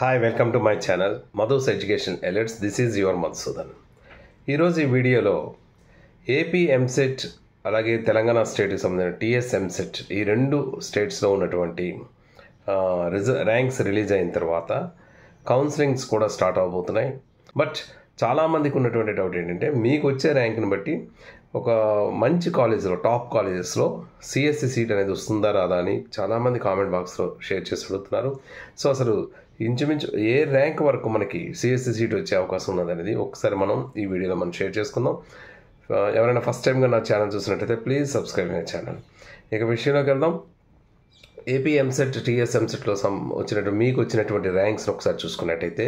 hi welcome to my channel Madhu's education alerts this is your Madhusudan ఈరోజు ఈ వీడియోలో AP EAMCET e అలాగే తెలంగాణ స్టేట్కి సంబంధించిన టీఎస్ ఎంసెట్ e ఈ రెండు స్టేట్స్లో ఉన్నటువంటి రిజ ర్యాంక్స్ రిలీజ్ అయిన తర్వాత కౌన్సిలింగ్స్ కూడా స్టార్ట్ అవబోతున్నాయి బట్ చాలామందికి ఉన్నటువంటి డౌట్ ఏంటంటే మీకు వచ్చే ర్యాంక్ని బట్టి ఒక మంచి కాలేజీలో టాప్ కాలేజెస్లో సిఎస్సి సీట్ అనేది వస్తుందా రాదా అని చాలామంది కామెంట్ బాక్స్లో షేర్ చేసి అడుగుతున్నారు సో అసలు ఇంచుమించు ఏ ర్యాంక్ వరకు మనకి సిఎస్సి సీట్ వచ్చే అవకాశం ఉన్నది అనేది ఒకసారి మనం ఈ వీడియోలో మనం షేర్ చేసుకుందాం ఎవరైనా ఫస్ట్ టైంగా నా ఛానల్ చూసినట్టయితే ప్లీజ్ సబ్స్క్రైబ్ మై ఛానల్ ఇక విషయంలోకి వెళ్దాం ఏపీ ఎంసెట్ టీఎస్ ఎంసెట్లో వచ్చినట్టు మీకు వచ్చినటువంటి ర్యాంక్స్ని ఒకసారి చూసుకున్నట్టయితే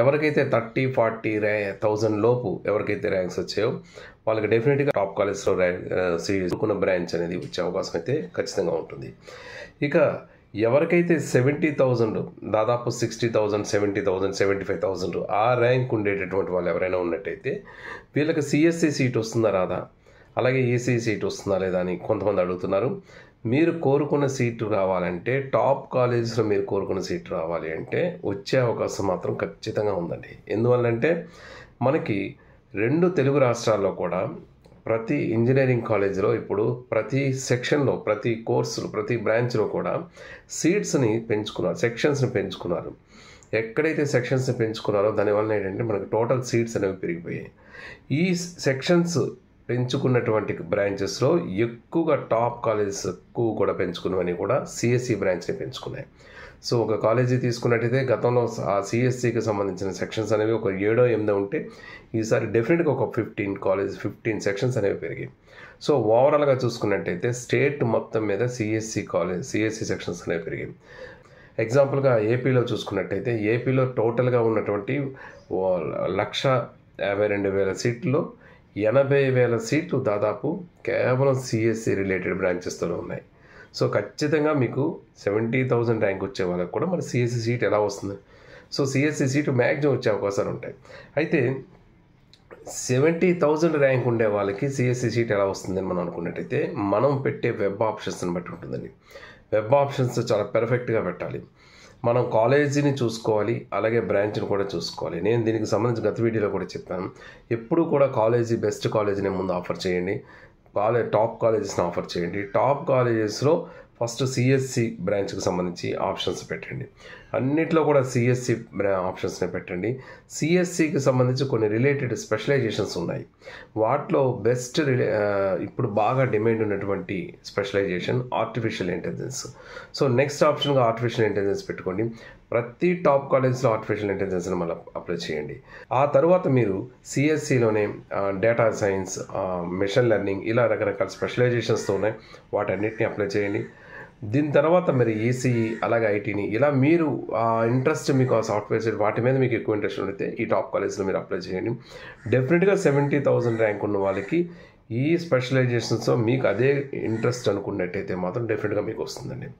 ఎవరికైతే థర్టీ ఫార్టీ ర్యా థౌజండ్ లోపు ఎవరికైతే ర్యాంక్స్ వచ్చాయో వాళ్ళకి డెఫినెట్గా టాప్ కాలేజ్లో ర్యాంక్ సీకున్న బ్రాంచ్ అనేది వచ్చే అవకాశం అయితే ఖచ్చితంగా ఉంటుంది ఇక ఎవరికైతే సెవెంటీ థౌజండ్ దాదాపు sixty thousand seventy thousand seventy five thousand ఆ ర్యాంక్ ఉండేటటువంటి వాళ్ళు ఎవరైనా ఉన్నట్టయితే వీళ్ళకి సిఎస్సి సీట్ వస్తుందా రాదా అలాగే ఏసీ సీట్ వస్తుందా లేదా అని కొంతమంది అడుగుతున్నారు మీరు కోరుకున్న సీటు రావాలంటే టాప్ కాలేజెస్లో మీరు కోరుకున్న సీటు రావాలి అంటే వచ్చే అవకాశం మాత్రం ఖచ్చితంగా ఉందండి ఎందువల్లంటే మనకి రెండు తెలుగు రాష్ట్రాల్లో కూడా ప్రతి ఇంజనీరింగ్ కాలేజీలో ఇప్పుడు ప్రతి సెక్షన్లో ప్రతి కోర్సులు ప్రతి బ్రాంచ్లో కూడా సీట్స్ని పెంచుకున్నారు సెక్షన్స్ని పెంచుకున్నారు ఎక్కడైతే సెక్షన్స్ని పెంచుకున్నారో దానివల్ల ఏంటంటే మనకు టోటల్ సీట్స్ అనేవి పెరిగిపోయాయి ఈ సెక్షన్స్ పెంచుకున్నటువంటి బ్రాంచెస్లో ఎక్కువగా టాప్ కాలేజెస్ ఎక్కువ కూడా పెంచుకున్నవన్నీ కూడా సిఎస్సి e బ్రాంచ్ని పెంచుకున్నాయి సో ఒక కాలేజీ తీసుకున్నట్టయితే గతంలో ఆ సిఎస్సికి e సంబంధించిన సెక్షన్స్ అనేవి ఒక ఏడో ఎనిమిదో ఉంటే ఈసారి డెఫినెట్గా ఒక ఫిఫ్టీన్ కాలేజ్ ఫిఫ్టీన్ సెక్షన్స్ అనేవి పెరిగాయి సో ఓవరాల్గా చూసుకున్నట్టయితే స్టేట్ మొత్తం మీద CSC e college CSC sections అనేవి పెరిగాయి ఎగ్జాంపుల్గా ఏపీలో చూసుకున్నట్టయితే ఏపీలో టోటల్గా ఉన్నటువంటి లక్ష యాభై రెండు వేల సీట్లు ఎనభై వేల సీట్లు దాదాపు కేవలం సిఎస్సి e రిలేటెడ్ బ్రాంచెస్తోనే ఉన్నాయి సో ఖచ్చితంగా మీకు సెవెంటీ థౌజండ్ ర్యాంక్ వచ్చే వాళ్ళకి కూడా మరి సిఎస్సి e సీట్ ఎలా వస్తుంది so CSC e seat maximum వచ్చే అవకాశాలు ఉంటాయి అయితే సెవెంటీ థౌజండ్ ర్యాంక్ ఉండే వాళ్ళకి సిఎస్సి సీట్ ఎలా వస్తుందని మనం అనుకున్నట్టయితే మనం పెట్టే వెబ్ ఆప్షన్స్ని బట్టి ఉంటుందండి వెబ్ ఆప్షన్స్ చాలా పెర్ఫెక్ట్గా పెట్టాలి మనం కాలేజీని చూసుకోవాలి అలాగే బ్రాంచ్ని కూడా చూసుకోవాలి నేను దీనికి సంబంధించి గత వీడియోలో కూడా చెప్పాను ఎప్పుడు కూడా కాలేజీ బెస్ట్ కాలేజీని ముందు ఆఫర్ చేయండి కాలేజ్ టాప్ కాలేజెస్ని ఆఫర్ చేయండి టాప్ కాలేజెస్లో ఫస్ట్ సిఎస్సి బ్రాంచ్కి సంబంధించి ఆప్షన్స్ పెట్టండి అన్నిట్లో కూడా సిఎస్సి బ్రా ఆప్షన్స్ని పెట్టండి సిఎస్సికి సంబంధించి కొన్ని రిలేటెడ్ స్పెషలైజేషన్స్ ఉన్నాయి వాటిలో బెస్ట్ రిలే ఇప్పుడు బాగా డిమాండ్ ఉన్నటువంటి specialisation artificial intelligence so next ఆప్షన్గా ఆర్టిఫిషియల్ ఇంటెలిజెన్స్ పెట్టుకోండి ప్రతి టాప్ కాలేజ్లో ఆర్టిఫిషియల్ ఇంటెలిజెన్స్ని మళ్ళీ అప్లై చేయండి ఆ తర్వాత మీరు సిఎస్సిలోనే డేటా సైన్స్ మెషిన్ లెర్నింగ్ ఇలా రకరకాల స్పెషలైజేషన్స్తో ఉన్నాయి వాటన్నిటిని అప్లై చేయండి దీని తర్వాత మరి ఈసీఈ e e, అలాగే ఐటీని ఇలా మీరు ఆ ఇంట్రెస్ట్ మీకు ఆ సాఫ్ట్వేర్ వాటి మీద మీకు ఎక్కువ ఇంట్రెస్ట్ ఉంటే ఈ టాప్ కాలేజ్లో మీరు అప్లై చేయండి డెఫినెట్గా సెవెంటీ థౌసండ్ ర్యాంక్ ఉన్న వాళ్ళకి ఈ స్పెషలైజేషన్స్తో మీకు అదే ఇంట్రెస్ట్ అనుకున్నట్టయితే మాత్రం డెఫినెట్గా మీకు వస్తుందండి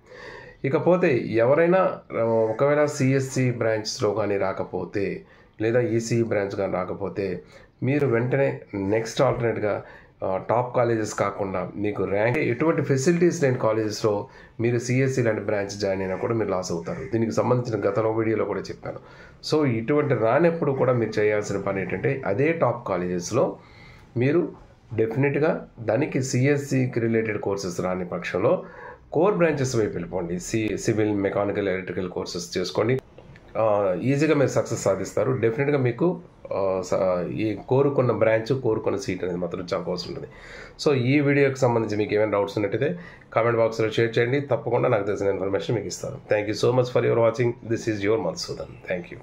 ఇకపోతే ఎవరైనా ఒకవేళ సిఎస్సి బ్రాంచ్లో కానీ రాకపోతే లేదా ఈసీఈ e e బ్రాంచ్ కానీ రాకపోతే మీరు వెంటనే నెక్స్ట్ ఆల్టర్నేట్గా టాప్ కాలేజెస్ కాకుండా మీకు ర్యాంక్ ఎటువంటి ఫెసిలిటీస్ లేని కాలేజెస్లో మీరు సిఎస్సి లాంటి బ్రాంచ్ జాయిన్ అయినా కూడా మీరు లాస్ అవుతారు దీనికి సంబంధించిన గతంలో వీడియోలో కూడా చెప్పాను సో ఇటువంటి రానప్పుడు కూడా మీరు చేయాల్సిన పని ఏంటంటే అదే టాప్ కాలేజెస్లో మీరు డెఫినెట్గా దానికి సిఎస్సికి రిలేటెడ్ కోర్సెస్ రాని పక్షంలో కోర్ బ్రాంచెస్ వైపు వెళ్ళిపోండి C civil mechanical electrical courses చేసుకోండి ఈజీగా మీరు సక్సెస్ సాధిస్తారు డెఫినెట్గా మీకు ఈ కోరుకున్న బ్రాంచ్ కోరుకున్న సీట్ అనేది మాత్రం చాలా అవసరం ఉంటుంది సో ఈ వీడియోకి సంబంధించి మీకు ఏమైనా డౌట్స్ ఉన్నట్టయితే కామెంట్ బాక్స్లో షేర్ చేయండి తప్పకుండా నాకు తెలిసిన ఇన్ఫర్మేషన్ మీకు ఇస్తారు thank you so much for your watching this is your Madhusudan thank you